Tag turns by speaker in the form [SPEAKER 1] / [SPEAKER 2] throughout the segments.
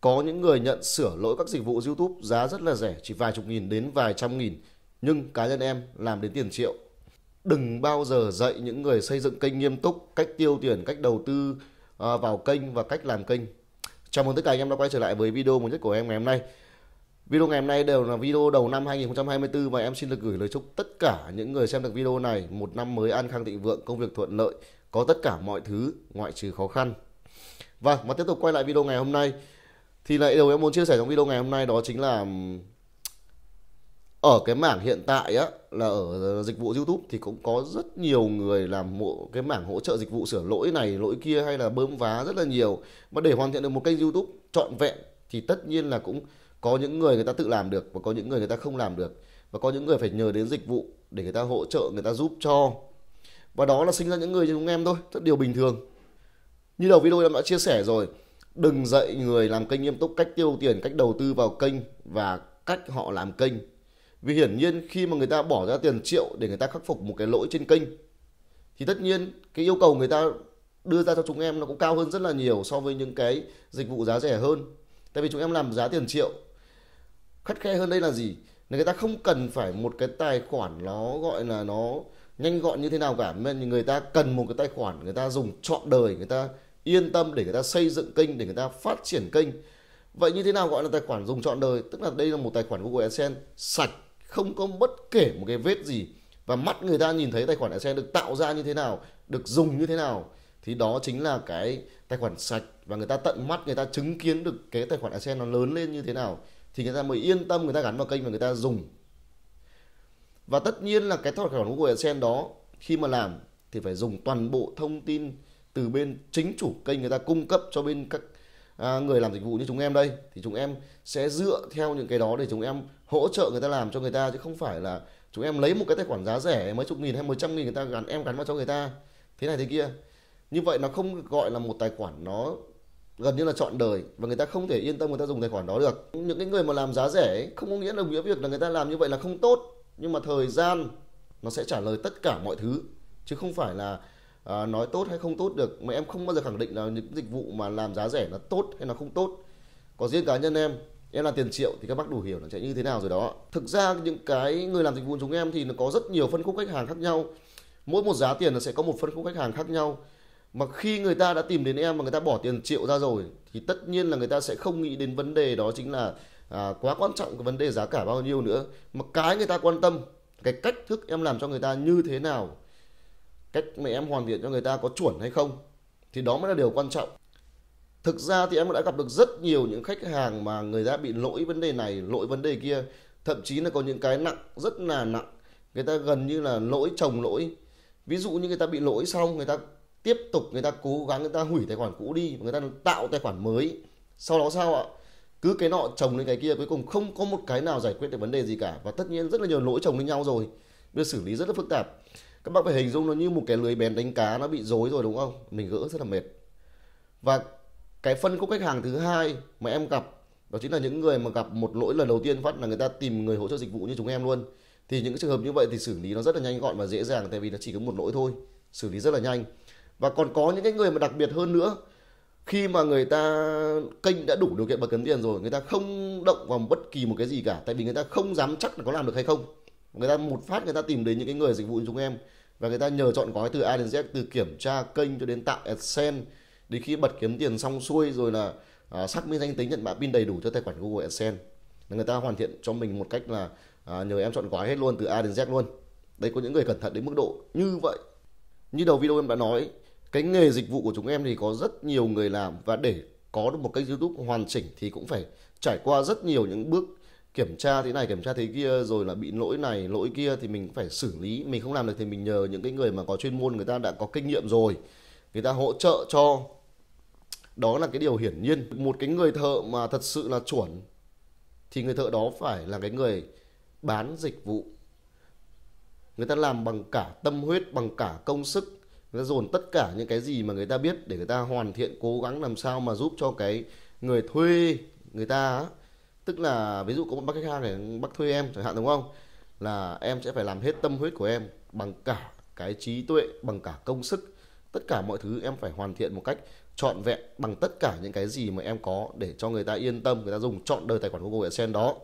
[SPEAKER 1] Có những người nhận sửa lỗi các dịch vụ YouTube giá rất là rẻ, chỉ vài chục nghìn đến vài trăm nghìn. Nhưng cá nhân em làm đến tiền triệu. Đừng bao giờ dạy những người xây dựng kênh nghiêm túc, cách tiêu tiền, cách đầu tư à, vào kênh và cách làm kênh. Chào mừng tất cả anh em đã quay trở lại với video mới nhất của em ngày hôm nay. Video ngày hôm nay đều là video đầu năm 2024 và em xin được gửi lời chúc tất cả những người xem được video này một năm mới an khang thịnh vượng, công việc thuận lợi, có tất cả mọi thứ ngoại trừ khó khăn. Vâng, mà tiếp tục quay lại video ngày hôm nay thì lại điều em muốn chia sẻ trong video ngày hôm nay đó chính là ở cái mảng hiện tại á là ở dịch vụ YouTube thì cũng có rất nhiều người làm mộ cái mảng hỗ trợ dịch vụ sửa lỗi này lỗi kia hay là bơm vá rất là nhiều mà để hoàn thiện được một kênh YouTube trọn vẹn thì tất nhiên là cũng có những người người ta tự làm được và có những người người ta không làm được và có những người phải nhờ đến dịch vụ để người ta hỗ trợ người ta giúp cho và đó là sinh ra những người như chúng em thôi rất điều bình thường như đầu video em đã chia sẻ rồi đừng dạy người làm kênh nghiêm túc cách tiêu tiền cách đầu tư vào kênh và cách họ làm kênh vì hiển nhiên khi mà người ta bỏ ra tiền triệu để người ta khắc phục một cái lỗi trên kênh thì tất nhiên cái yêu cầu người ta đưa ra cho chúng em nó cũng cao hơn rất là nhiều so với những cái dịch vụ giá rẻ hơn tại vì chúng em làm giá tiền triệu khắt khe hơn đây là gì là người ta không cần phải một cái tài khoản nó gọi là nó nhanh gọn như thế nào cả mà người ta cần một cái tài khoản người ta dùng trọn đời người ta yên tâm để người ta xây dựng kênh để người ta phát triển kênh vậy như thế nào gọi là tài khoản dùng trọn đời tức là đây là một tài khoản Google AdSense sạch không có bất kể một cái vết gì và mắt người ta nhìn thấy tài khoản AdSense được tạo ra như thế nào được dùng như thế nào thì đó chính là cái tài khoản sạch và người ta tận mắt người ta chứng kiến được cái tài khoản AdSense nó lớn lên như thế nào thì người ta mới yên tâm người ta gắn vào kênh và người ta dùng và tất nhiên là cái tài khoản Google AdSense đó khi mà làm thì phải dùng toàn bộ thông tin từ bên chính chủ kênh người ta cung cấp cho bên các à, người làm dịch vụ như chúng em đây thì chúng em sẽ dựa theo những cái đó để chúng em hỗ trợ người ta làm cho người ta chứ không phải là chúng em lấy một cái tài khoản giá rẻ mấy chục nghìn hay mấy trăm nghìn người ta gắn em gắn vào cho người ta thế này thế kia như vậy nó không gọi là một tài khoản nó gần như là chọn đời và người ta không thể yên tâm người ta dùng tài khoản đó được những cái người mà làm giá rẻ không có nghĩa là nghĩa việc là người ta làm như vậy là không tốt nhưng mà thời gian nó sẽ trả lời tất cả mọi thứ chứ không phải là à, nói tốt hay không tốt được mà em không bao giờ khẳng định là những dịch vụ mà làm giá rẻ là tốt hay là không tốt có riêng cá nhân em em là tiền triệu thì các bác đủ hiểu là sẽ như thế nào rồi đó thực ra những cái người làm dịch vụ chúng em thì nó có rất nhiều phân khúc khách hàng khác nhau mỗi một giá tiền nó sẽ có một phân khúc khách hàng khác nhau mà khi người ta đã tìm đến em mà người ta bỏ tiền triệu ra rồi thì tất nhiên là người ta sẽ không nghĩ đến vấn đề đó chính là à, quá quan trọng cái vấn đề giá cả bao nhiêu nữa mà cái người ta quan tâm cái cách thức em làm cho người ta như thế nào cách mẹ em hoàn thiện cho người ta có chuẩn hay không thì đó mới là điều quan trọng thực ra thì em đã gặp được rất nhiều những khách hàng mà người ta bị lỗi vấn đề này lỗi vấn đề kia thậm chí là có những cái nặng rất là nặng người ta gần như là lỗi chồng lỗi ví dụ như người ta bị lỗi xong người ta tiếp tục người ta cố gắng người ta hủy tài khoản cũ đi người ta tạo tài khoản mới sau đó sao ạ cứ cái nọ chồng lên cái kia cuối cùng không có một cái nào giải quyết được vấn đề gì cả và tất nhiên rất là nhiều lỗi chồng lên nhau rồi bây giờ xử lý rất là phức tạp các bạn phải hình dung nó như một cái lưới bén đánh cá nó bị rối rồi đúng không mình gỡ rất là mệt và cái phân khúc khách hàng thứ hai mà em gặp đó chính là những người mà gặp một lỗi lần đầu tiên phát là người ta tìm người hỗ trợ dịch vụ như chúng em luôn thì những trường hợp như vậy thì xử lý nó rất là nhanh gọn và dễ dàng tại vì nó chỉ có một lỗi thôi xử lý rất là nhanh và còn có những cái người mà đặc biệt hơn nữa khi mà người ta kênh đã đủ điều kiện bật kiếm tiền rồi người ta không động vào bất kỳ một cái gì cả tại vì người ta không dám chắc là có làm được hay không người ta một phát người ta tìm đến những cái người dịch vụ như chúng em và người ta nhờ chọn gói từ A đến Z từ kiểm tra kênh cho đến tạo AdSense đến khi bật kiếm tiền xong xuôi rồi là à, xác minh danh tính nhận mã pin đầy đủ cho tài khoản Google AdSense là người ta hoàn thiện cho mình một cách là à, nhờ em chọn gói hết luôn từ A đến Z luôn đấy có những người cẩn thận đến mức độ như vậy như đầu video em đã nói cái nghề dịch vụ của chúng em thì có rất nhiều người làm và để có được một kênh YouTube hoàn chỉnh thì cũng phải trải qua rất nhiều những bước kiểm tra thế này kiểm tra thế kia rồi là bị lỗi này lỗi kia thì mình phải xử lý mình không làm được thì mình nhờ những cái người mà có chuyên môn người ta đã có kinh nghiệm rồi người ta hỗ trợ cho đó là cái điều hiển nhiên một cái người thợ mà thật sự là chuẩn thì người thợ đó phải là cái người bán dịch vụ người ta làm bằng cả tâm huyết bằng cả công sức người ta dồn tất cả những cái gì mà người ta biết để người ta hoàn thiện cố gắng làm sao mà giúp cho cái người thuê người ta tức là ví dụ có một bác khách hàng này bác thuê em chẳng hạn đúng không là em sẽ phải làm hết tâm huyết của em bằng cả cái trí tuệ bằng cả công sức tất cả mọi thứ em phải hoàn thiện một cách trọn vẹn bằng tất cả những cái gì mà em có để cho người ta yên tâm người ta dùng chọn đời tài khoản Google AdSense đó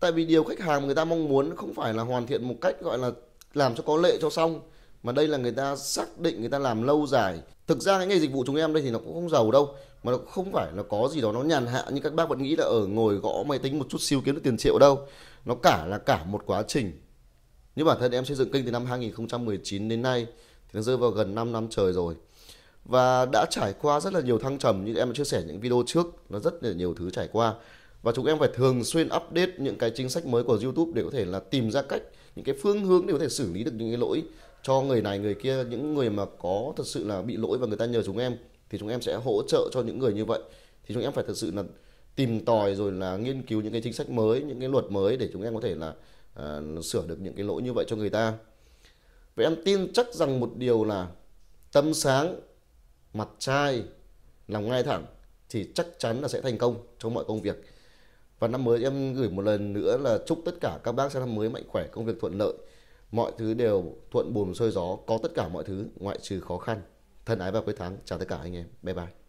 [SPEAKER 1] tại vì điều khách hàng người ta mong muốn không phải là hoàn thiện một cách gọi là làm cho có lệ cho xong mà đây là người ta xác định người ta làm lâu dài thực ra cái nghề dịch vụ chúng em đây thì nó cũng không giàu đâu mà nó không phải là có gì đó nó nhàn hạ như các bác vẫn nghĩ là ở ngồi gõ máy tính một chút siêu kiếm được tiền triệu đâu nó cả là cả một quá trình như bản thân em xây dựng kênh từ năm 2019 đến nay thì nó rơi vào gần 5 năm trời rồi và đã trải qua rất là nhiều thăng trầm như em đã chia sẻ những video trước nó rất là nhiều thứ trải qua và chúng em phải thường xuyên update những cái chính sách mới của YouTube để có thể là tìm ra cách những cái phương hướng để có thể xử lý được những cái lỗi cho người này người kia những người mà có thật sự là bị lỗi và người ta nhờ chúng em thì chúng em sẽ hỗ trợ cho những người như vậy thì chúng em phải thật sự là tìm tòi rồi là nghiên cứu những cái chính sách mới những cái luật mới để chúng em có thể là uh, sửa được những cái lỗi như vậy cho người ta vậy em tin chắc rằng một điều là tâm sáng mặt trai lòng ngay thẳng thì chắc chắn là sẽ thành công trong mọi công việc và năm mới em gửi một lần nữa là chúc tất cả các bác sang năm mới mạnh khỏe công việc thuận lợi mọi thứ đều thuận buồm xuôi gió có tất cả mọi thứ ngoại trừ khó khăn thân ái và quyết thắng chào tất cả anh em bye bye